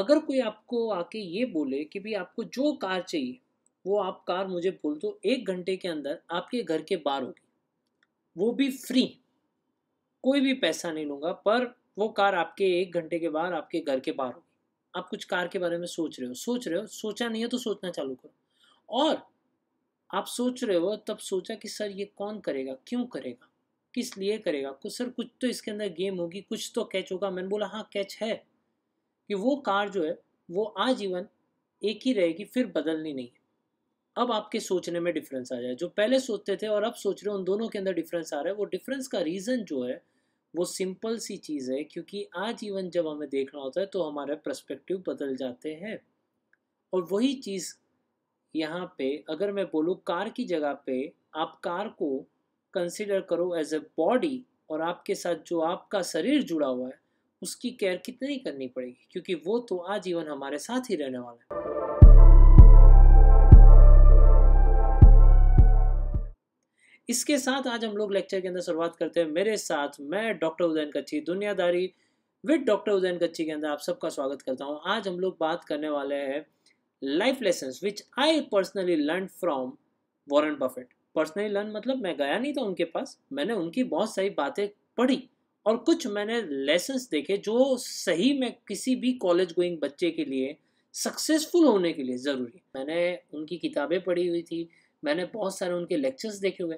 अगर कोई आपको आके ये बोले कि भी आपको जो कार चाहिए वो आप कार मुझे बोल दो एक घंटे के अंदर आपके घर के बाहर होगी वो भी फ्री कोई भी पैसा नहीं लूँगा पर वो कार आपके एक घंटे के बाद आपके घर के बाहर होगी आप कुछ कार के बारे में सोच रहे हो सोच रहे हो सोचा नहीं है तो सोचना चालू करो और आप सोच रहे हो तब सोचा कि सर ये कौन करेगा क्यों करेगा किस लिए करेगा कुछ सर कुछ तो इसके अंदर गेम होगी कुछ तो कैच होगा मैंने बोला हाँ कैच है कि वो कार जो है वो आजीवन एक ही रहेगी फिर बदलनी नहीं है अब आपके सोचने में डिफरेंस आ जाए जो पहले सोचते थे और अब सोच रहे हो उन दोनों के अंदर डिफरेंस आ रहा है वो डिफरेंस का रीज़न जो है वो सिंपल सी चीज़ है क्योंकि आजीवन जब हमें देखना होता है तो हमारे प्रस्पेक्टिव बदल जाते हैं और वही चीज़ यहाँ पे अगर मैं बोलूँ कार की जगह पे आप कार को कंसिडर करो एज ए बॉडी और आपके साथ जो आपका शरीर जुड़ा हुआ है उसकी केयर कितनी करनी पड़ेगी क्योंकि वो तो आजीवन हमारे साथ ही रहने वाला है इसके साथ आज हम लोग लेक्चर के अंदर शुरुआत करते हैं मेरे साथ मैं डॉक्टर उदयन कच्ची दुनियादारी विद डॉक्टर उदयन कच्ची के अंदर आप सबका स्वागत करता हूँ आज हम लोग बात करने वाले हैं life lesson which I personally learn from Warren Buffett personally learn मतलब मैं गया नहीं था उनके पास मैंने उनकी बहुत सारी बातें पढ़ी और कुछ मैंने लेसन्स देखे जो सही में किसी भी कॉलेज गोइंग बच्चे के लिए सक्सेसफुल होने के लिए ज़रूरी मैंने उनकी किताबें पढ़ी हुई थी मैंने बहुत सारे उनके लेक्चर्स देखे हुए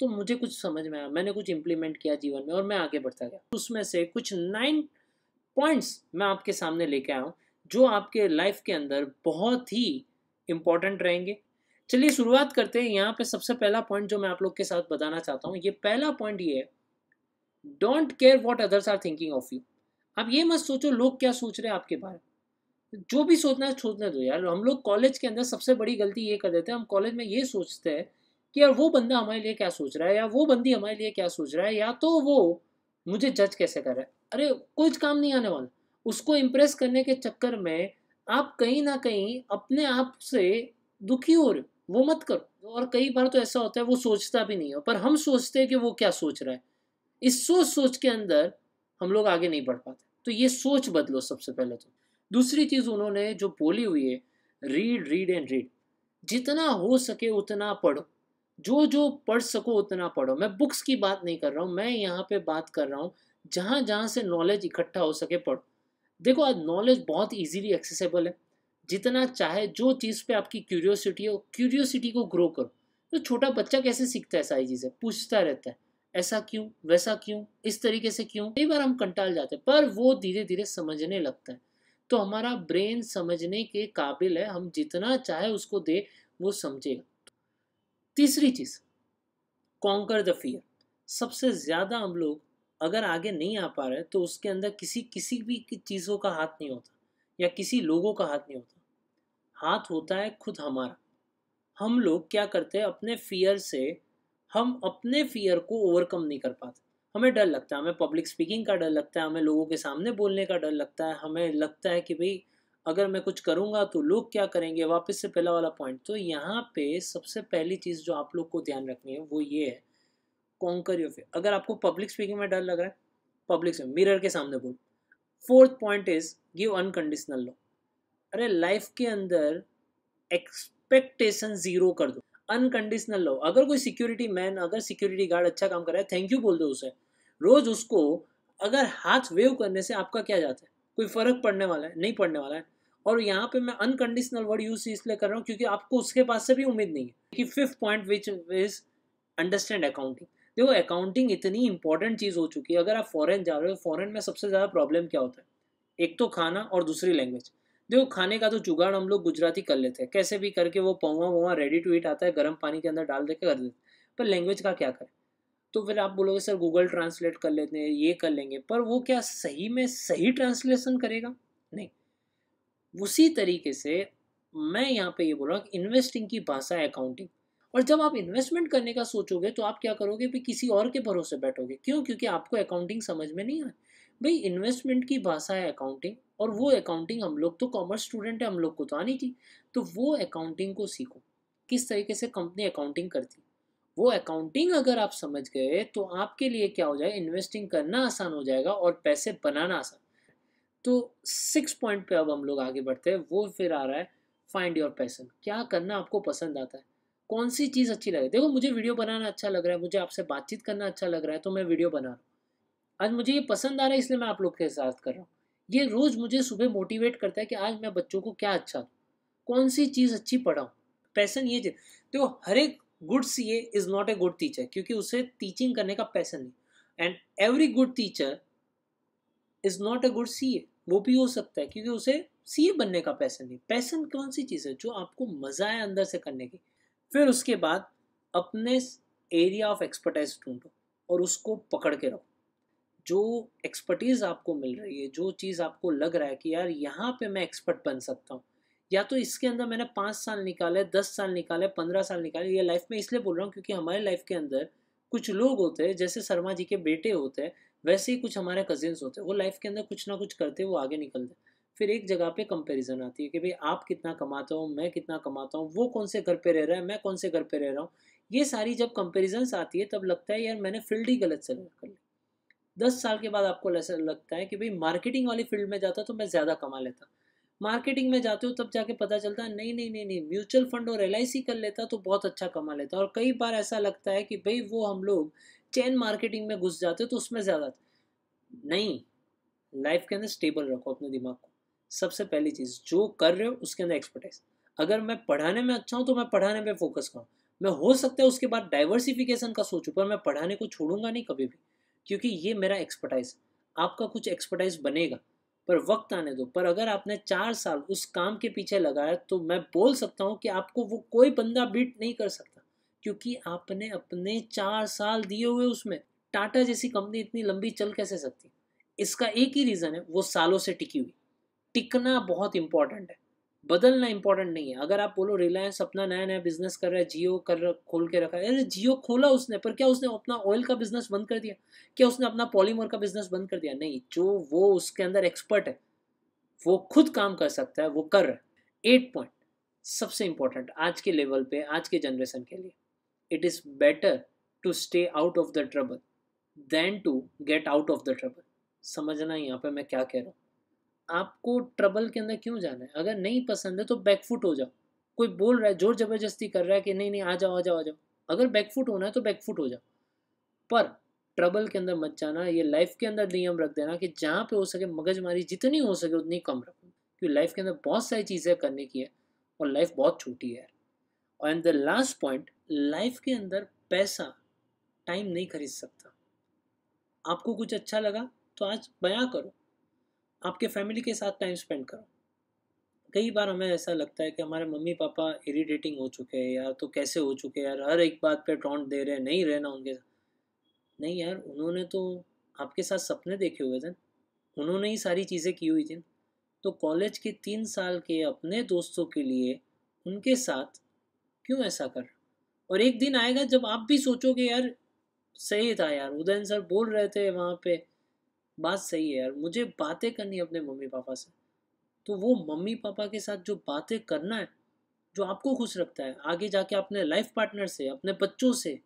तो मुझे कुछ समझ में आया मैंने कुछ इम्प्लीमेंट किया जीवन में और मैं आगे बढ़ता गया उसमें से कुछ नाइन पॉइंट्स मैं आपके सामने लेके आया हूँ जो आपके लाइफ के अंदर बहुत ही इम्पॉर्टेंट रहेंगे चलिए शुरुआत करते हैं यहाँ पे सबसे पहला पॉइंट जो मैं आप लोग के साथ बताना चाहता हूँ ये पहला पॉइंट ये है don't care what others are thinking of you आप ये मत सोचो लोग क्या सोच रहे हैं आपके बारे में जो भी सोचना है सोचने दो यार हम लोग कॉलेज के अंदर सबसे बड़ी गलती ये कर देते हैं हम कॉलेज में ये सोचते हैं कि यार वो बंदा हमारे लिए क्या सोच रहा है या वो बंदी हमारे लिए क्या सोच रहा है या तो वो मुझे जज कैसे कर रहा है अरे कुछ काम नहीं आने वाला उसको इम्प्रेस करने के चक्कर में आप कहीं ना कहीं अपने आप से दुखी हो रहे हो वो मत करो और कई बार तो ऐसा होता है वो सोचता भी नहीं है पर हम सोचते हैं कि वो क्या सोच रहा है इस सोच सोच के अंदर हम लोग आगे नहीं बढ़ पाते तो ये सोच बदलो सबसे पहले तो दूसरी चीज़ उन्होंने जो बोली हुई है रीड रीड एंड रीड जितना हो सके उतना पढ़ो जो जो पढ़ सको उतना पढ़ो मैं बुक्स की बात नहीं कर रहा हूँ मैं यहाँ पे बात कर रहा हूँ जहाँ जहाँ से नॉलेज इकट्ठा हो सके पढ़ो देखो आज नॉलेज बहुत इजीली एक्सेसिबल है जितना चाहे जो चीज़ पे आपकी क्यूरियोसिटी हो क्यूरियोसिटी को ग्रो करो तो छोटा बच्चा कैसे सीखता है सारी चीज़ें पूछता रहता है ऐसा क्यों वैसा क्यों इस तरीके से क्यों कई बार हम कंटाल जाते हैं पर वो धीरे धीरे समझने लगता है तो हमारा ब्रेन समझने के काबिल है हम जितना चाहे उसको दे वो समझेगा तीसरी चीज कॉन्कर द फियर सबसे ज़्यादा हम लोग अगर आगे नहीं आ पा रहे तो उसके अंदर किसी किसी भी चीज़ों का हाथ नहीं होता या किसी लोगों का हाथ नहीं होता हाथ होता है खुद हमारा हम लोग क्या करते हैं अपने फियर से हम अपने फियर को ओवरकम नहीं कर पाते हमें डर लगता है हमें पब्लिक स्पीकिंग का डर लगता है हमें लोगों के सामने बोलने का डर लगता है हमें लगता है कि भाई अगर मैं कुछ करूँगा तो लोग क्या करेंगे वापस से पहला वाला पॉइंट तो यहाँ पे सबसे पहली चीज़ जो आप लोग को ध्यान रखनी है वो ये है कॉन्कर योर फियर अगर आपको पब्लिक स्पीकिंग में डर लग रहा है पब्लिक से मिरर के सामने बोल fourth point is give unconditional love अरे लाइफ के अंदर एक्सपेक्टेशन ज़ीरो कर दो अनकंडीशनल लव अगर कोई सिक्योरिटी मैन अगर सिक्योरिटी गार्ड अच्छा काम कर रहा है थैंक यू बोल दो उसे रोज उसको अगर हाथ वेव करने से आपका क्या जाता है कोई फर्क पड़ने वाला है नहीं पड़ने वाला है और यहाँ पे मैं अनकंडीशनल वर्ड यूज इसलिए कर रहा हूँ क्योंकि आपको उसके पास से भी उम्मीद नहीं है कि fifth point which is understand accounting देखो अकाउंटिंग इतनी इंपॉर्टेंट चीज़ हो चुकी है अगर आप फॉरेन जा रहे हो फॉरेन में सबसे ज़्यादा प्रॉब्लम क्या होता है एक तो खाना और दूसरी लैंग्वेज देखो खाने का तो जुगाड़ हम लोग गुजराती कर लेते हैं कैसे भी करके वो पौवा ववा रेडी टू ईट आता है गर्म पानी के अंदर डाल दे के कर देते पर लैंग्वेज का क्या करें तो फिर आप बोलोगे सर गूगल ट्रांसलेट कर लेते हैं ये कर लेंगे पर वो क्या सही में सही ट्रांसलेशन करेगा नहीं उसी तरीके से मैं यहाँ पे ये बोल रहा हूँ इन्वेस्टिंग की भाषा है अकाउंटिंग और जब आप इन्वेस्टमेंट करने का सोचोगे तो आप क्या करोगे भी किसी और के भरोसे बैठोगे क्यों क्योंकि आपको अकाउंटिंग समझ में नहीं आए भाई इन्वेस्टमेंट की भाषा है अकाउंटिंग और वो अकाउंटिंग हम लोग तो कॉमर्स स्टूडेंट है हम लोग को तो आनी थी तो वो अकाउंटिंग को सीखो किस तरीके से कंपनी अकाउंटिंग करती वो अकाउंटिंग अगर आप समझ गए तो आपके लिए क्या हो जाए इन्वेस्टिंग करना आसान हो जाएगा और पैसे बनाना आसान तो सिक्स पॉइंट पे अब हम लोग आगे बढ़ते हैं वो फिर आ रहा है फाइंड योर पैसन क्या करना आपको पसंद आता है कौन सी चीज़ अच्छी लगे देखो मुझे वीडियो बनाना अच्छा लग रहा है मुझे आपसे बातचीत करना अच्छा लग रहा है तो मैं वीडियो बना रहा हूँ आज मुझे ये पसंद आ रहा है इसलिए मैं आप लोग के साथ कर रहा हूँ ये रोज़ मुझे सुबह मोटिवेट करता है कि आज मैं बच्चों को क्या अच्छा कौन सी चीज़ अच्छी पढ़ाऊँ पैसन ये तो हर एक good C A is not a good teacher क्योंकि उसे टीचिंग करने का पैसन नहीं and every good teacher is not a good C A वो भी हो सकता है क्योंकि उसे सी ए बनने का पैसन नहीं पैसन कौन सी चीज़ है जो आपको मज़ा है अंदर से करने की फिर उसके बाद अपने एरिया ऑफ एक्सपर्टाइज ढूंढो और उसको पकड़ के रखो जो एक्सपर्टीज़ आपको मिल रही है जो चीज़ आपको लग रहा है कि यार यहाँ पे मैं एक्सपर्ट बन सकता हूँ या तो इसके अंदर मैंने पाँच साल निकाले दस साल निकाले पंद्रह साल निकाले ये लाइफ में इसलिए बोल रहा हूँ क्योंकि हमारे लाइफ के अंदर कुछ लोग होते हैं जैसे शर्मा जी के बेटे होते हैं वैसे ही कुछ हमारे कजिन्स होते हैं वो लाइफ के अंदर कुछ ना कुछ करते वो आगे निकलते फिर एक जगह पे कंपैरिजन आती है कि भाई आप कितना कमाते हो मैं कितना कमाता हूँ वो कौन से घर पे रह रहा है मैं कौन से घर पे रह रहा हूँ ये सारी जब कंपेरिजन्स आती है तब लगता है यार मैंने फील्ड ही गलत सेलेक्ट कर लिया दस साल के बाद आपको ऐसा लगता है कि भाई मार्केटिंग वाली फील्ड में जाता तो मैं ज़्यादा कमा लेता मार्केटिंग में जाते हो तब जाके पता चलता है नहीं नहीं नहीं नहीं म्यूचुअल फंड और एल कर लेता तो बहुत अच्छा कमा लेता और कई बार ऐसा लगता है कि भाई वो हम लोग चेन मार्केटिंग में घुस जाते तो उसमें ज़्यादा नहीं लाइफ के अंदर स्टेबल रखो अपने दिमाग को सबसे पहली चीज़ जो कर रहे हो उसके अंदर एक्सपर्टाइज अगर मैं पढ़ाने में अच्छा हूँ तो मैं पढ़ाने पर फोकस करूँ मैं हो सकता है उसके बाद डाइवर्सिफिकेशन का सोचूँ पर मैं पढ़ाने को छोड़ूंगा नहीं कभी भी क्योंकि ये मेरा एक्सपर्टाइज आपका कुछ एक्सपर्टाइज बनेगा पर वक्त आने दो पर अगर आपने चार साल उस काम के पीछे लगाया तो मैं बोल सकता हूँ कि आपको वो कोई बंदा बीट नहीं कर सकता क्योंकि आपने अपने चार साल दिए हुए उसमें टाटा जैसी कंपनी इतनी लंबी चल कैसे सकती इसका एक ही रीज़न है वो सालों से टिकी हुई टिकना बहुत इंपॉर्टेंट है बदलना इंपॉर्टेंट नहीं है अगर आप बोलो रिलायंस अपना नया नया बिजनेस कर रहा है जियो कर खोल के रखा है अरे जियो खोला उसने पर क्या उसने अपना ऑयल का बिजनेस बंद कर दिया क्या उसने अपना पॉलीमर का बिजनेस बंद कर दिया नहीं जो वो उसके अंदर एक्सपर्ट है वो खुद काम कर सकता है वो कर रहा है एट पॉइंट सबसे इंपॉर्टेंट आज के लेवल पे आज के जनरेशन के लिए it is better to stay out of the trouble than to get out of the trouble समझना यहाँ पे मैं क्या कह रहा हूँ आपको ट्रबल के अंदर क्यों जाना है अगर नहीं पसंद है तो बैकफुट हो जाओ कोई बोल रहा है जोर जबरदस्ती कर रहा है कि नहीं नहीं आ जाओ आ जाओ आ जाओ अगर बैकफुट होना है तो बैकफुट हो जाओ पर ट्रबल के अंदर मत जाना ये लाइफ के अंदर नियम रख देना कि जहाँ पे हो सके मगजमारी जितनी हो सके उतनी कम रखो क्योंकि लाइफ के अंदर बहुत सारी चीज़ें करने की है और लाइफ बहुत छोटी है और and the last point life के अंदर पैसा टाइम नहीं खरीद सकता आपको कुछ अच्छा लगा तो आज बयां करो आपके फैमिली के साथ टाइम स्पेंड करो कई बार हमें ऐसा लगता है कि हमारे मम्मी पापा इरिटेटिंग हो चुके हैं यार तो कैसे हो चुके हैं यार हर एक बात पे टॉन्ट दे रहे हैं नहीं रहना उनके साथ नहीं यार उन्होंने तो आपके साथ सपने देखे हुए थे उन्होंने ही सारी चीज़ें की हुई थी तो कॉलेज के तीन साल के अपने दोस्तों के लिए उनके साथ क्यों ऐसा कर और एक दिन आएगा जब आप भी सोचोगे यार सही था यार उदयन सर बोल रहे थे वहाँ पे बात सही है यार मुझे बातें करनी है अपने मम्मी पापा से तो वो मम्मी पापा के साथ जो बातें करना है जो आपको खुश रखता है आगे जाके अपने लाइफ पार्टनर से अपने बच्चों से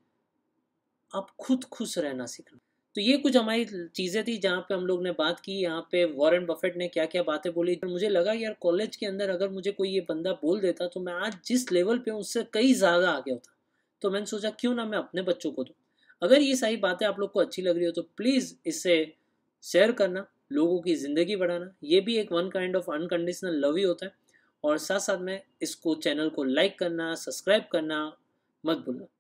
आप खुद खुश रहना सीखना तो ये कुछ हमारी चीज़ें थी जहाँ पे हम लोग ने बात की यहाँ पे वॉरेन बफेट ने क्या क्या बातें बोली तो मुझे लगा यार कॉलेज के अंदर अगर मुझे कोई ये बंदा बोल देता तो मैं आज जिस लेवल पे उससे कई ज़्यादा आगे होता तो मैंने सोचा क्यों ना मैं अपने बच्चों को दूँ अगर ये सारी बातें आप लोग को अच्छी लग रही हो तो प्लीज़ इससे शेयर करना लोगों की ज़िंदगी बढ़ाना ये भी एक one kind of unconditional love ही होता है और साथ साथ में इसको चैनल को लाइक करना सब्सक्राइब करना मत भूलना